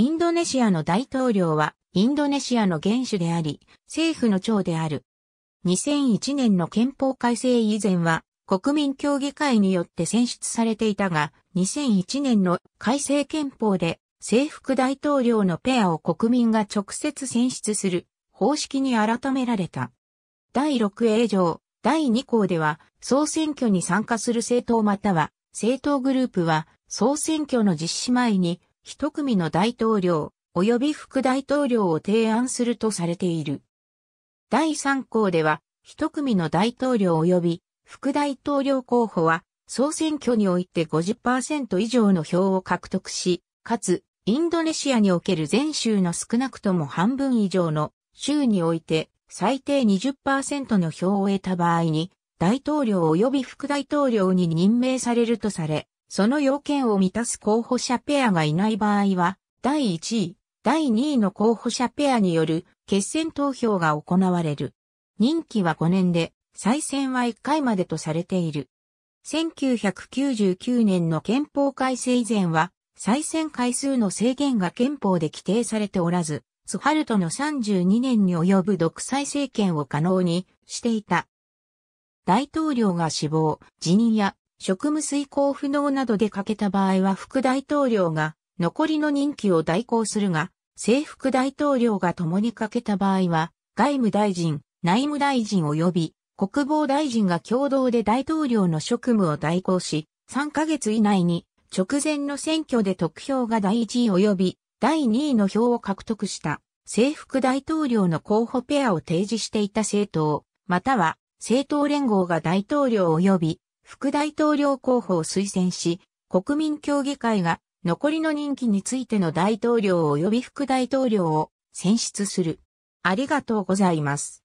インドネシアの大統領は、インドネシアの元首であり、政府の長である。2001年の憲法改正以前は、国民協議会によって選出されていたが、2001年の改正憲法で、制服大統領のペアを国民が直接選出する方式に改められた。第 6A 条第2項では総選挙に参加する政党または政党グループは総選挙の実施前に一組の大統領及び副大統領を提案するとされている。第三項では、一組の大統領及び副大統領候補は、総選挙において50%以上の票を獲得し、かつ、インドネシアにおける全州の少なくとも半分以上の州において最低20%の票を得た場合に大統領及び副大統領に任命されるとされ、その要件を満たす候補者ペアがいない場合は、第1位、第2位の候補者ペアによる決選投票が行われる。任期は5年で、再選は1回までとされている。1999年の憲法改正以前は、再選回数の制限が憲法で規定されておらず、スハルトの32年に及ぶ独裁政権を可能にしていた。大統領が死亡、辞任や職務遂行不能などで欠けた場合は副大統領が残りの任期を代行するが、政副大統領が共に欠けた場合は、外務大臣、内務大臣及び国防大臣が共同で大統領の職務を代行し、3ヶ月以内に直前の選挙で得票が第1位及び第2位の票を獲得した政副大統領の候補ペアを提示していた政党、または政党連合が大統領及び副大統領候補を推薦し、国民協議会が残りの任期についての大統領及び副大統領を選出する。ありがとうございます。